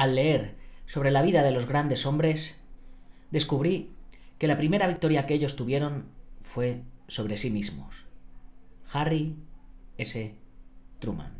Al leer sobre la vida de los grandes hombres, descubrí que la primera victoria que ellos tuvieron fue sobre sí mismos. Harry S. Truman.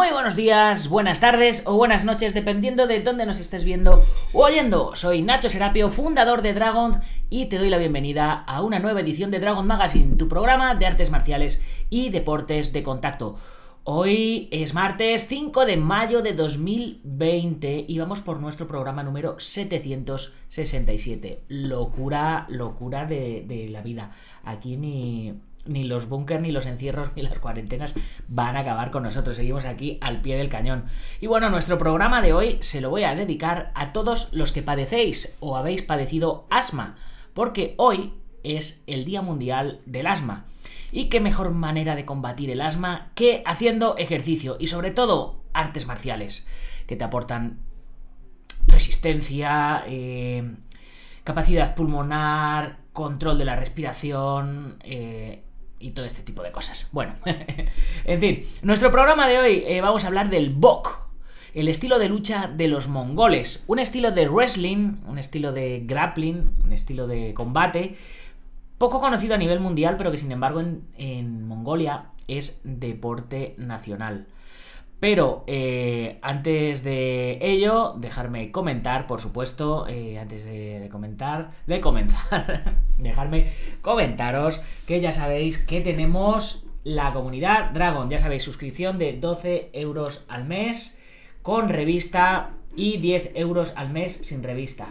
Muy buenos días, buenas tardes o buenas noches, dependiendo de dónde nos estés viendo o oyendo. Soy Nacho Serapio, fundador de Dragon, y te doy la bienvenida a una nueva edición de Dragon Magazine, tu programa de artes marciales y deportes de contacto. Hoy es martes 5 de mayo de 2020 y vamos por nuestro programa número 767. Locura, locura de, de la vida. Aquí ni ni los búnker, ni los encierros, ni las cuarentenas van a acabar con nosotros. Seguimos aquí al pie del cañón. Y bueno, nuestro programa de hoy se lo voy a dedicar a todos los que padecéis o habéis padecido asma, porque hoy es el Día Mundial del Asma. Y qué mejor manera de combatir el asma que haciendo ejercicio y sobre todo artes marciales, que te aportan resistencia, eh, capacidad pulmonar, control de la respiración, eh, y todo este tipo de cosas. Bueno, en fin, nuestro programa de hoy eh, vamos a hablar del Bok, el estilo de lucha de los mongoles, un estilo de wrestling, un estilo de grappling, un estilo de combate, poco conocido a nivel mundial, pero que sin embargo en Mongolia es deporte nacional. Pero eh, antes de ello, dejarme comentar, por supuesto, eh, antes de, comentar, de comenzar, dejarme comentaros que ya sabéis que tenemos la comunidad Dragon, ya sabéis, suscripción de 12 euros al mes con revista y 10 euros al mes sin revista.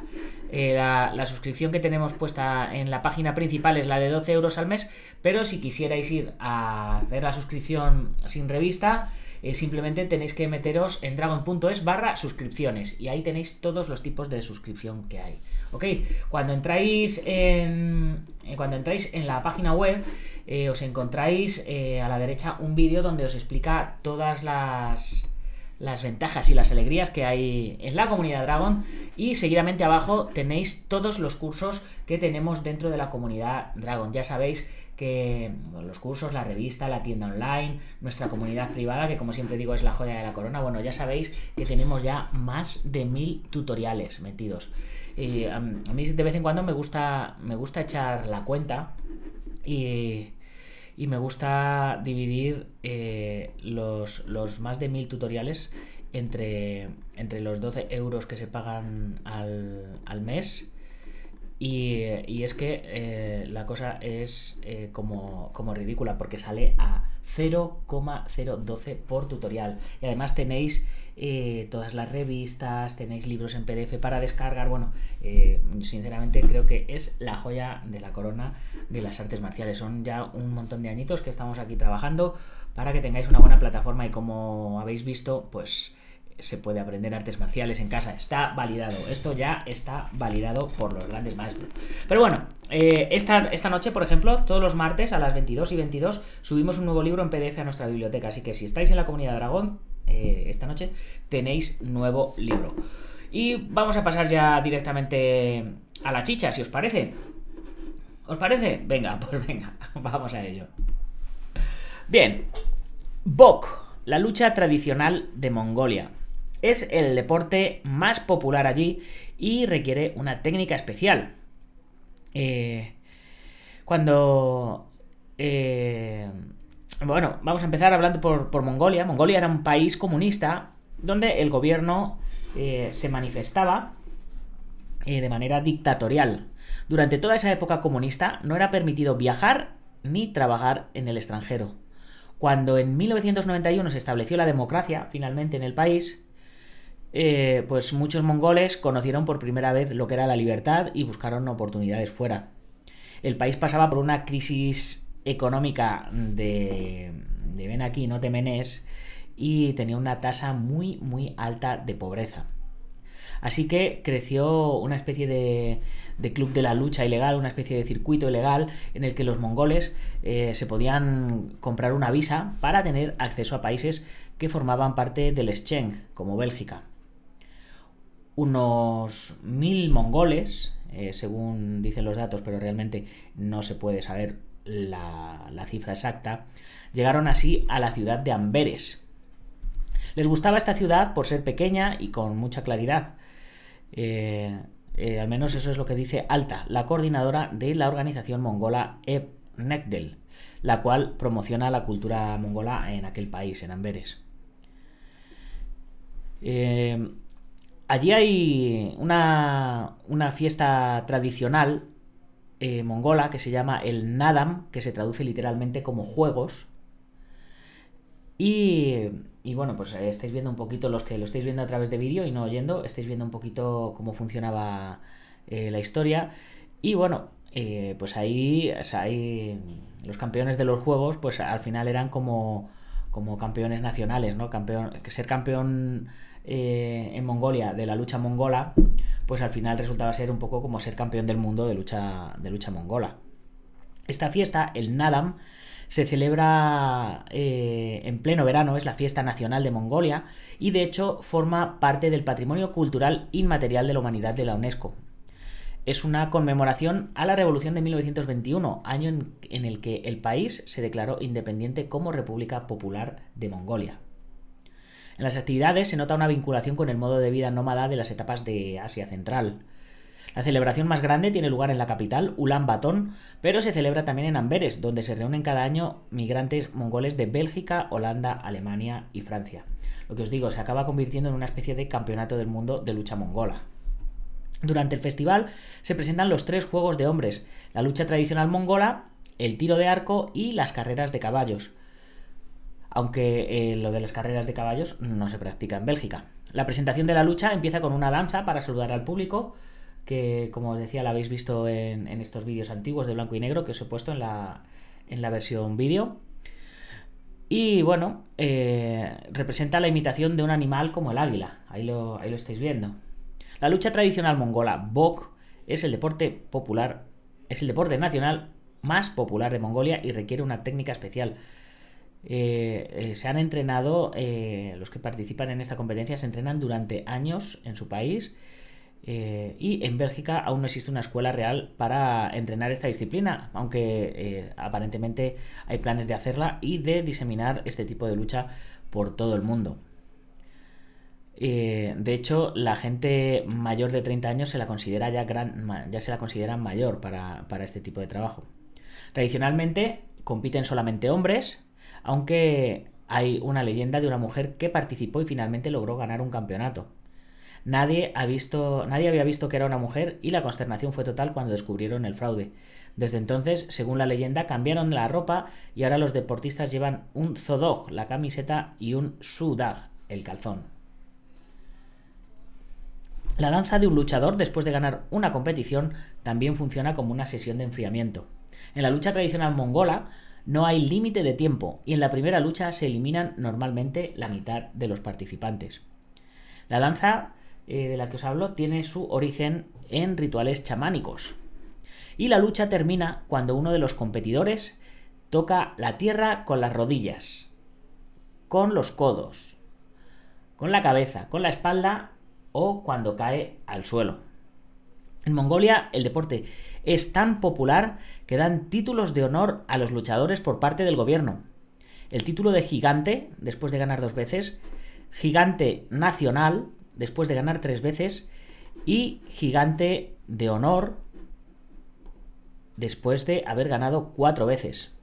Eh, la, la, suscripción que tenemos puesta en la página principal es la de 12 euros al mes, pero si quisierais ir a hacer la suscripción sin revista, eh, simplemente tenéis que meteros en dragon.es barra suscripciones y ahí tenéis todos los tipos de suscripción que hay. ¿Ok? Cuando entráis en, eh, cuando entráis en la página web, eh, os encontráis a la derecha un vídeo donde os explica todas las las ventajas y las alegrías que hay en la comunidad Dragon y seguidamente abajo tenéis todos los cursos que tenemos dentro de la comunidad Dragon. Ya sabéis que los cursos, la revista, la tienda online, nuestra comunidad privada, que como siempre digo es la joya de la corona, bueno, ya sabéis que tenemos ya más de mil tutoriales metidos. Y, a mí de vez en cuando me gusta, me gusta echar la cuenta y y me gusta dividir eh, los, más de mil tutoriales entre, entre los 12 euros que se pagan al, mes. Y, es que eh, la cosa es eh, como, ridícula porque sale a 0,012 por tutorial. Y además tenéis eh, todas las revistas, tenéis libros en PDF para descargar. Bueno, eh, sinceramente creo que es la joya de la corona de las artes marciales. Son ya un montón de añitos que estamos aquí trabajando para que tengáis una buena plataforma y como habéis visto, pues se puede aprender artes marciales en casa. Está validado. Esto ya está validado por los grandes maestros. Pero bueno, eh, esta, esta, noche, por ejemplo, todos los martes a las 22 y 22 subimos un nuevo libro en PDF a nuestra biblioteca. Así que si estáis en la comunidad Dragón, eh, esta noche tenéis nuevo libro. Y vamos a pasar ya directamente a la chicha, si os parece. ¿Os parece? Venga, pues venga, vamos a ello. Bien, Bok, la lucha tradicional de Mongolia. Es el deporte más popular allí y requiere una técnica especial. Eh, cuando... Eh, bueno, vamos a empezar hablando por, Mongolia. Mongolia era un país comunista donde el gobierno eh, se manifestaba de manera dictatorial. Durante toda esa época comunista no era permitido viajar ni trabajar en el extranjero. Cuando en 1991 se estableció la democracia finalmente en el país, eh, pues muchos mongoles conocieron por primera vez lo que era la libertad y buscaron oportunidades fuera. El país pasaba por una crisis económica de, de ven aquí, no te menes, y tenía una tasa muy, muy alta de pobreza. Así que creció una especie de, club de la lucha ilegal, una especie de circuito ilegal en el que los mongoles eh, se podían comprar una visa para tener acceso a países que formaban parte del Schengen, como Bélgica unos mil mongoles, eh, según dicen los datos, pero realmente no se puede saber la, cifra exacta, llegaron así a la ciudad de Amberes. Les gustaba esta ciudad por ser pequeña y con mucha claridad. Eh, eh, al menos eso es lo que dice Alta, la coordinadora de la organización mongola Nekdel la cual promociona la cultura mongola en aquel país, en Amberes. Eh, Allí hay una, fiesta tradicional eh, mongola que se llama el Nadam, que se traduce literalmente como juegos. Y, y bueno, pues eh, estáis viendo un poquito, los que lo estáis viendo a través de vídeo y no oyendo, estáis viendo un poquito cómo funcionaba eh, la historia. Y bueno, pues ahí, los campeones de los juegos, pues al final eran como, como campeones nacionales, ¿no? Campeón, que ser campeón eh, en Mongolia de la lucha mongola, pues al final resultaba ser un poco como ser campeón del mundo de lucha, de lucha mongola. Esta fiesta, el Nadam, se celebra eh, en pleno verano, es la fiesta nacional de Mongolia y de hecho forma parte del patrimonio cultural inmaterial de la humanidad de la UNESCO. Es una conmemoración a la Revolución de 1921, año en el que el país se declaró independiente como República Popular de Mongolia. En las actividades se nota una vinculación con el modo de vida nómada de las etapas de Asia Central. La celebración más grande tiene lugar en la capital, Ulan Batón, pero se celebra también en Amberes, donde se reúnen cada año migrantes mongoles de Bélgica, Holanda, Alemania y Francia. Lo que os digo, se acaba convirtiendo en una especie de campeonato del mundo de lucha mongola. Durante el festival se presentan los tres juegos de hombres, la lucha tradicional mongola, el tiro de arco y las carreras de caballos aunque eh, lo de las carreras de caballos no se practica en Bélgica. La presentación de la lucha empieza con una danza para saludar al público, que como os decía la habéis visto en, estos vídeos antiguos de blanco y negro que os he puesto en la, versión vídeo. Y bueno, eh, representa la imitación de un animal como el águila, ahí lo, ahí lo estáis viendo. La lucha tradicional mongola, Bok, es el deporte popular, es el deporte nacional más popular de Mongolia y requiere una técnica especial eh, eh, se han entrenado, eh, los que participan en esta competencia se entrenan durante años en su país y en Bélgica aún no existe una escuela real para entrenar esta disciplina, aunque aparentemente hay planes de hacerla y de diseminar este tipo de lucha por todo el mundo. de hecho, la gente mayor de 30 años se la considera ya, gran, ya se la consideran mayor para, para, este tipo de trabajo. Tradicionalmente compiten solamente hombres, aunque hay una leyenda de una mujer que participó y finalmente logró ganar un campeonato. Nadie, ha visto, nadie había visto que era una mujer y la consternación fue total cuando descubrieron el fraude. Desde entonces, según la leyenda, cambiaron la ropa y ahora los deportistas llevan un zodog, la camiseta, y un sudag, el calzón. La danza de un luchador después de ganar una competición también funciona como una sesión de enfriamiento. En la lucha tradicional mongola, no hay límite de tiempo y en la primera lucha se eliminan normalmente la mitad de los participantes. La danza eh, de la que os hablo tiene su origen en rituales chamánicos. Y la lucha termina cuando uno de los competidores toca la tierra con las rodillas, con los codos, con la cabeza, con la espalda o cuando cae al suelo. En Mongolia el deporte es tan popular que dan títulos de honor a los luchadores por parte del gobierno. El título de gigante, después de ganar dos veces, gigante nacional, después de ganar tres veces, y gigante de honor, después de haber ganado cuatro veces.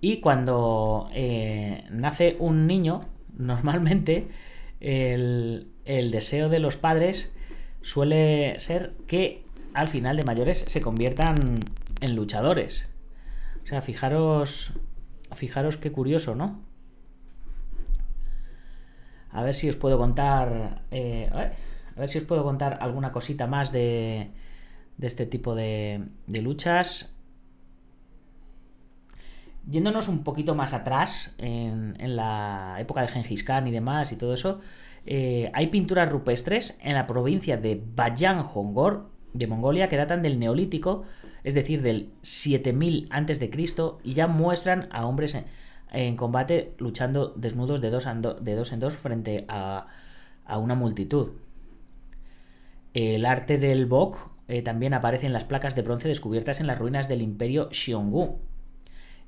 Y cuando eh, nace un niño, normalmente el, el deseo de los padres suele ser que al final de mayores se conviertan en luchadores. O sea, fijaros, fijaros qué curioso, ¿no? A ver si os puedo contar, eh, a ver si os puedo contar alguna cosita más de, de este tipo de, luchas. Yéndonos un poquito más atrás, en, en la época de Gengis Khan y demás y todo eso, eh, hay pinturas rupestres en la provincia de Bayan Hongor, de Mongolia, que datan del Neolítico, es decir, del 7000 a.C., y ya muestran a hombres en, combate luchando desnudos de dos, en dos frente a, una multitud. El arte del Bok eh, también aparece en las placas de bronce descubiertas en las ruinas del imperio Xiongnu,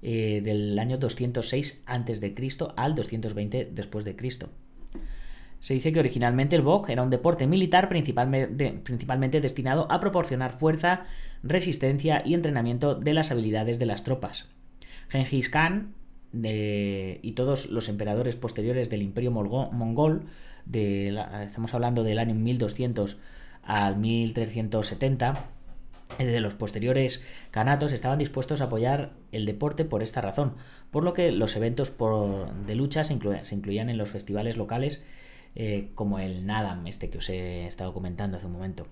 eh, del año 206 a.C. al 220 después de Cristo. Se dice que originalmente el Bok era un deporte militar principalmente, destinado a proporcionar fuerza, resistencia y entrenamiento de las habilidades de las tropas. Genghis Khan y todos los emperadores posteriores del imperio mongol, de estamos hablando del año 1200 al 1370, eh, de los posteriores canatos estaban dispuestos a apoyar el deporte por esta razón, por lo que los eventos de lucha se incluían en los festivales locales eh, como el NADAM, este que os he estado comentando hace un momento.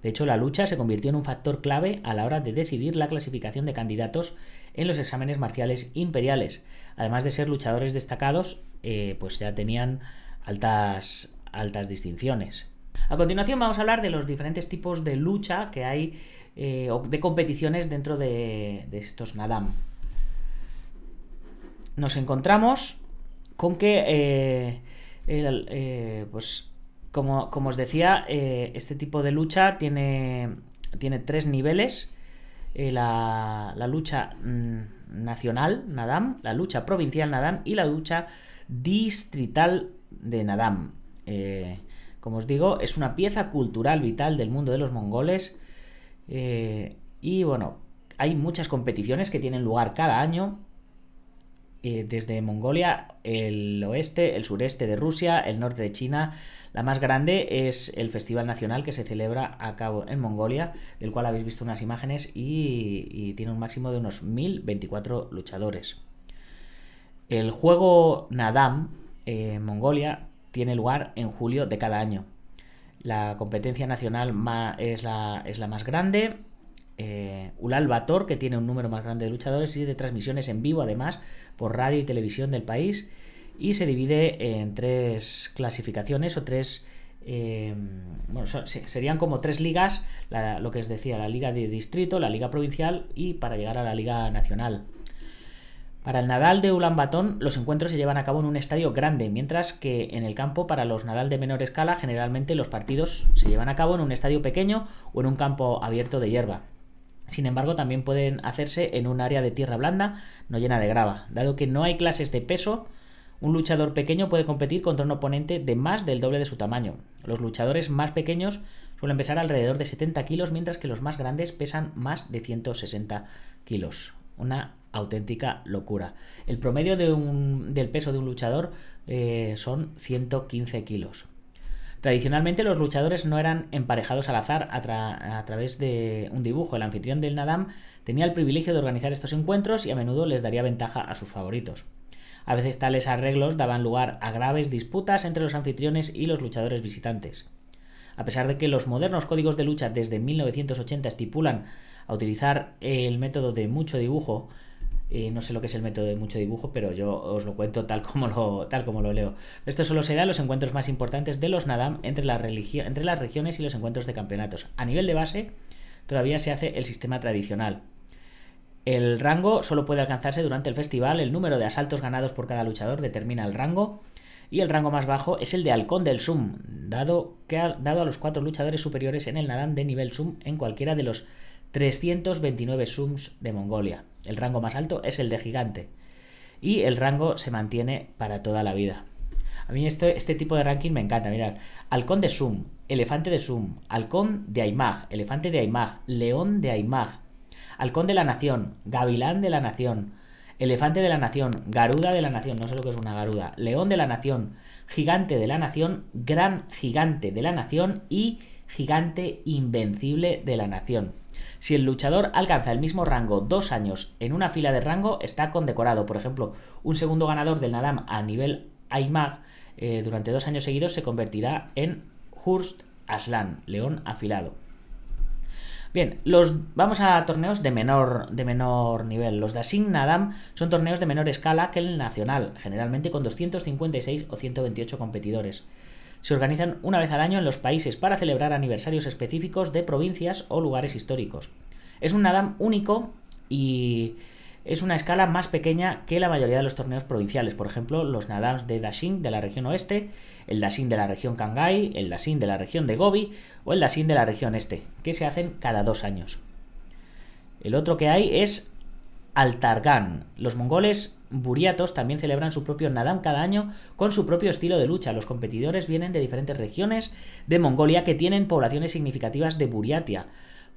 De hecho, la lucha se convirtió en un factor clave a la hora de decidir la clasificación de candidatos en los exámenes marciales imperiales. Además de ser luchadores destacados, eh, pues ya tenían altas, altas distinciones. A continuación vamos a hablar de los diferentes tipos de lucha que hay eh, o de competiciones dentro de, estos Nadam. Nos encontramos con que eh, pues, como, os decía, eh, este tipo de lucha tiene, tiene tres niveles. Eh, la, la, lucha mm, nacional, Nadam, la lucha provincial, Nadam, y la lucha distrital de Nadam. como os digo, es una pieza cultural vital del mundo de los mongoles. y bueno, hay muchas competiciones que tienen lugar cada año eh, desde Mongolia, el oeste, el sureste de Rusia, el norte de China. La más grande es el Festival Nacional que se celebra a cabo en Mongolia, del cual habéis visto unas imágenes y, tiene un máximo de unos 1024 luchadores. El juego Nadam eh, en Mongolia tiene lugar en julio de cada año. La competencia nacional es la más grande eh, Ulal Bator, que tiene un número más grande de luchadores y de transmisiones en vivo, además, por radio y televisión del país. Y se divide en tres clasificaciones o tres. Eh, bueno, serían como tres ligas: lo que os decía, la liga de distrito, la liga provincial y para llegar a la liga nacional. Para el Nadal de Ulan Batón, los encuentros se llevan a cabo en un estadio grande, mientras que en el campo, para los Nadal de menor escala, generalmente los partidos se llevan a cabo en un estadio pequeño o en un campo abierto de hierba. Sin embargo, también pueden hacerse en un área de tierra blanda no llena de grava. Dado que no hay clases de peso, un luchador pequeño puede competir contra un oponente de más del doble de su tamaño. Los luchadores más pequeños suelen pesar alrededor de 70 kilos, mientras que los más grandes pesan más de 160 kilos. Una auténtica locura. El promedio del peso de un luchador eh, son 115 kilos. Tradicionalmente los luchadores no eran emparejados al azar a, través de un dibujo. El anfitrión del Nadam tenía el privilegio de organizar estos encuentros y a menudo les daría ventaja a sus favoritos. A veces tales arreglos daban lugar a graves disputas entre los anfitriones y los luchadores visitantes. A pesar de que los modernos códigos de lucha desde 1980 estipulan a utilizar el método de mucho dibujo, no sé lo que es el método de mucho dibujo, pero yo os lo cuento tal como lo, tal como lo leo. Esto solo se da los encuentros más importantes de los Nadam entre, entre las regiones y los encuentros de campeonatos. A nivel de base, todavía se hace el sistema tradicional. El rango solo puede alcanzarse durante el festival, el número de asaltos ganados por cada luchador determina el rango, y el rango más bajo es el de Halcón del Sum, dado, que ha, dado a los cuatro luchadores superiores en el Nadam de nivel Sum en cualquiera de los 329 sums de Mongolia. El rango más alto es el de gigante. Y el rango se mantiene para toda la vida. A mí este, este tipo de ranking me encanta. mirar halcón de Sum, elefante de Sum, halcón de Aymag, elefante de Aymag, león de Aymag, halcón de la nación, gavilán de la nación, elefante de la nación, garuda de la nación, no sé lo que es una garuda, león de la nación, gigante de la nación, gran gigante de la nación y gigante invencible de la nación. Si el luchador alcanza el mismo rango dos años en una fila de rango, está condecorado. Por ejemplo, un segundo ganador del Nadam a nivel AIMAG eh, durante dos años seguidos se convertirá en Hurst Aslan, león afilado. Bien, los vamos a torneos de menor, de menor nivel. Los de Asim Nadam son torneos de menor escala que el nacional, generalmente con 256 o 128 competidores se organizan una vez al año en los países para celebrar aniversarios específicos de provincias o lugares históricos. Es un Nadam único y es una escala más pequeña que la mayoría de los torneos provinciales, por ejemplo, los Nadams de Dashing de la región oeste, el Dashin de la región Kangai, el Dashin de la región de Gobi o el Dashin de la región este, que se hacen cada dos años. El otro que hay es Altargan. Los mongoles buriatos también celebran su propio Nadam cada año con su propio estilo de lucha. Los competidores vienen de diferentes regiones de Mongolia que tienen poblaciones significativas de Buriatia,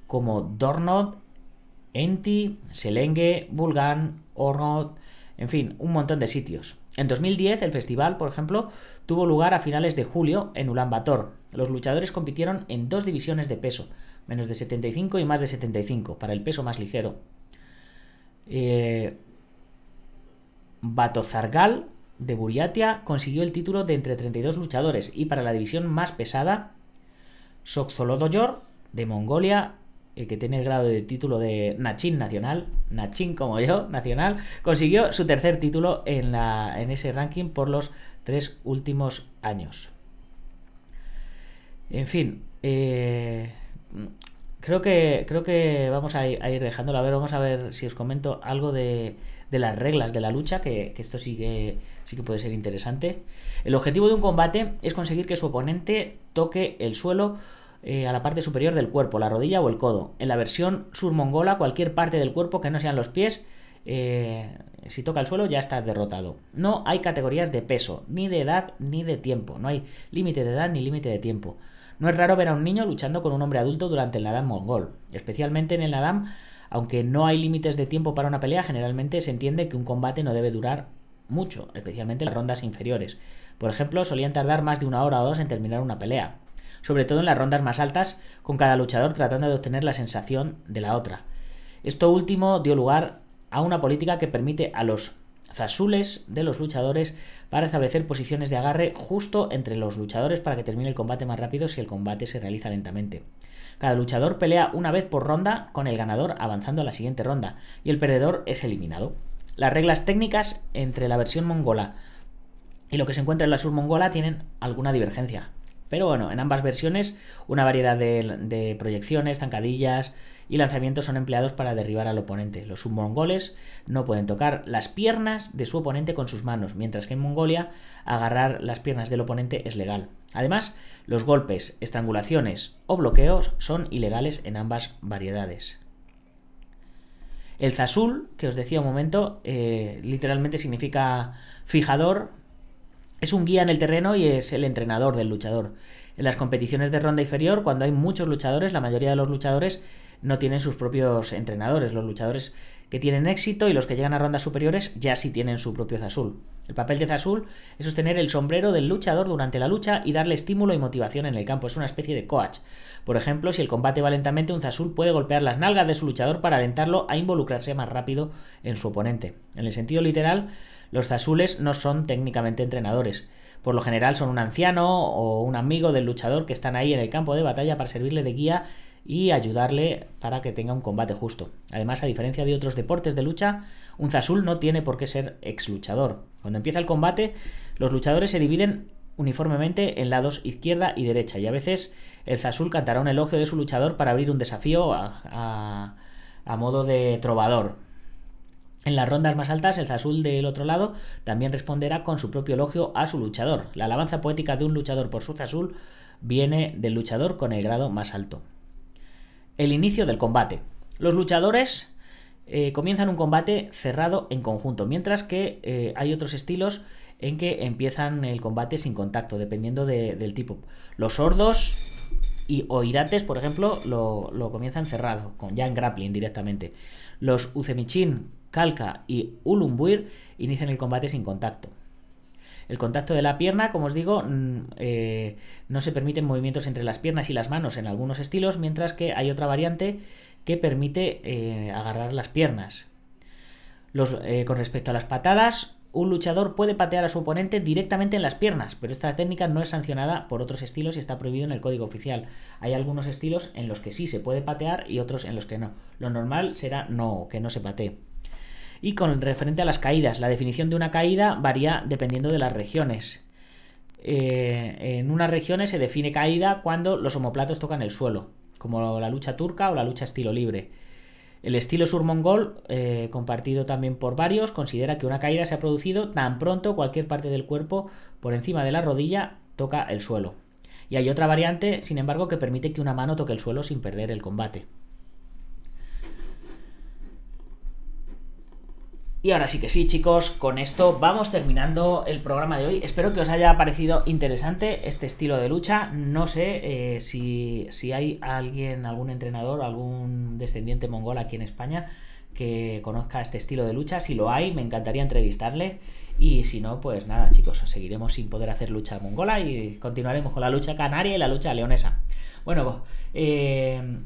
como Dornod, Enti, Selenge, Bulgan, Ornod, en fin, un montón de sitios. En 2010 el festival, por ejemplo, tuvo lugar a finales de julio en Ulaanbaatar. Los luchadores compitieron en dos divisiones de peso, menos de 75 y más de 75, para el peso más ligero. Eh, zargal de Buriatia consiguió el título de entre 32 luchadores y para la división más pesada, Sokzolodoyor de Mongolia, eh, que tiene el grado de título de Nachin Nacional, Nachin como yo, Nacional, consiguió su tercer título en, la, en ese ranking por los tres últimos años. En fin, eh, Creo que, creo que vamos a ir, a dejándolo. A ver, vamos a ver si os comento algo de, las reglas de la lucha, que, esto sí que, puede ser interesante. El objetivo de un combate es conseguir que su oponente toque el suelo eh, a la parte superior del cuerpo, la rodilla o el codo. En la versión surmongola, cualquier parte del cuerpo que no sean los pies, eh, si toca el suelo ya está derrotado. No hay categorías de peso, ni de edad, ni de tiempo. No hay límite de edad ni límite de tiempo. No es raro ver a un niño luchando con un hombre adulto durante el Nadam mongol, especialmente en el Nadam aunque no hay límites de tiempo para una pelea, generalmente se entiende que un combate no debe durar mucho, especialmente en las rondas inferiores. Por ejemplo, solían tardar más de una hora o dos en terminar una pelea, sobre todo en las rondas más altas, con cada luchador tratando de obtener la sensación de la otra. Esto último dio lugar a una política que permite a los zazules de los luchadores para establecer posiciones de agarre justo entre los luchadores para que termine el combate más rápido si el combate se realiza lentamente. Cada luchador pelea una vez por ronda con el ganador avanzando a la siguiente ronda y el perdedor es eliminado. Las reglas técnicas entre la versión mongola y lo que se encuentra en la sur mongola tienen alguna divergencia. Pero bueno, en ambas versiones una variedad de, de proyecciones, zancadillas y lanzamientos son empleados para derribar al oponente. Los submongoles no pueden tocar las piernas de su oponente con sus manos, mientras que en Mongolia agarrar las piernas del oponente es legal. Además, los golpes, estrangulaciones o bloqueos son ilegales en ambas variedades. El zasul, que os decía un momento, eh, literalmente significa fijador, es un guía en el terreno y es el entrenador del luchador. En las competiciones de ronda inferior, cuando hay muchos luchadores, la mayoría de los luchadores no tienen sus propios entrenadores. Los luchadores que tienen éxito y los que llegan a rondas superiores ya sí tienen su propio Zazul. El papel de Zazul es sostener el sombrero del luchador durante la lucha y darle estímulo y motivación en el campo. Es una especie de coach. Por ejemplo, si el combate va lentamente, un Zazul puede golpear las nalgas de su luchador para alentarlo a involucrarse más rápido en su oponente. En el sentido literal, los Zazules no son técnicamente entrenadores. Por lo general son un anciano o un amigo del luchador que están ahí en el campo de batalla para servirle de guía y ayudarle para que tenga un combate justo. Además, a diferencia de otros deportes de lucha, un Zazul no tiene por qué ser ex luchador. Cuando empieza el combate, los luchadores se dividen uniformemente en lados izquierda y derecha, y a veces el Zazul cantará un elogio de su luchador para abrir un desafío a, modo de trovador. En las rondas más altas, el Zazul del otro lado también responderá con su propio elogio a su luchador. La alabanza poética de un luchador por su Zazul viene del luchador con el grado más alto el inicio del combate. Los luchadores eh, comienzan un combate cerrado en conjunto, mientras que eh, hay otros estilos en que empiezan el combate sin contacto, dependiendo del tipo. Los sordos y oirates, por ejemplo, lo, comienzan cerrado, con, ya en grappling directamente. Los Uzemichin, Kalka y Ulumbuir inician el combate sin contacto. El contacto de la pierna, como os digo, mm, eh, no se permiten movimientos entre las piernas y las manos en algunos estilos, mientras que hay otra variante que permite eh, agarrar las piernas. Eh, con respecto a las patadas, un luchador puede patear a su oponente directamente en las piernas, pero esta técnica no es sancionada por otros estilos y está prohibido en el código oficial. Hay algunos estilos en los que sí se puede patear y otros en los que no. Lo normal será no, que no se patee. Y con referente a las caídas, la definición de una caída varía dependiendo de las regiones. Eh, en unas regiones se define caída cuando los homoplatos tocan el suelo, como la lucha turca o la lucha estilo libre. El estilo surmongol, eh, compartido también por varios, considera que una caída se ha producido tan pronto cualquier parte del cuerpo por encima de la rodilla toca el suelo. Y hay otra variante, sin embargo, que permite que una mano toque el suelo sin perder el combate. Y ahora sí que sí, chicos, con esto vamos terminando el programa de hoy. Espero que os haya parecido interesante este estilo de lucha. No sé eh, si, si, hay alguien, algún entrenador, algún descendiente mongol aquí en España que conozca este estilo de lucha. Si lo hay, me encantaría entrevistarle. Y si no, pues nada, chicos, seguiremos sin poder hacer lucha mongola y continuaremos con la lucha canaria y la lucha leonesa. Bueno, eh,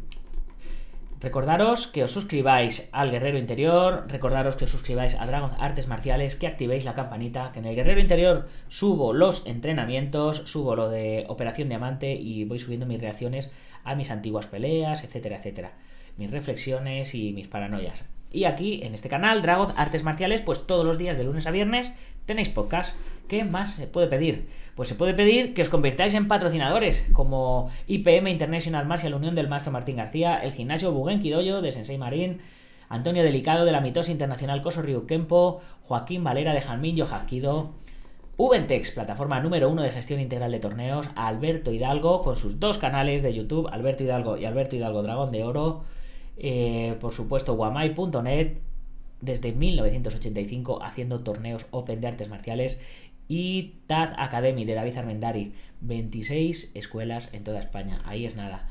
Recordaros que os suscribáis al Guerrero Interior, recordaros que os suscribáis a Dragon Artes Marciales, que activéis la campanita, que en el Guerrero Interior subo los entrenamientos, subo lo de Operación Diamante y voy subiendo mis reacciones a mis antiguas peleas, etcétera, etcétera. Mis reflexiones y mis paranoias. Y aquí, en este canal, Dragon Artes Marciales, pues todos los días de lunes a viernes tenéis podcast. ¿Qué más se puede pedir? Pues se puede pedir que os convirtáis en patrocinadores, como IPM International Martial Unión del Maestro Martín García, el gimnasio Buguen Kidoyo de Sensei Marín, Antonio Delicado de la Mitosis Internacional Coso Kempo Joaquín Valera de y Yohakido, Ubentex, plataforma número uno de gestión integral de torneos, Alberto Hidalgo con sus dos canales de YouTube, Alberto Hidalgo y Alberto Hidalgo Dragón de Oro, eh, por supuesto, guamai.net desde 1985 haciendo torneos Open de artes marciales y Taz Academy de David Armendariz, 26 escuelas en toda España. Ahí es nada.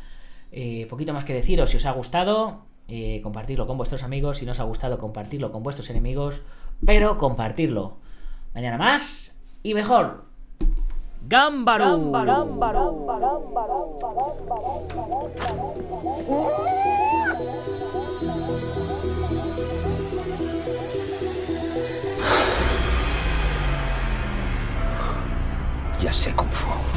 Eh, poquito más que deciros, si os ha gustado, eh, compartirlo con vuestros amigos, si no os ha gustado, compartirlo con vuestros enemigos, pero compartirlo. Mañana más y mejor. ¡Gámbaro! Ya sei cómo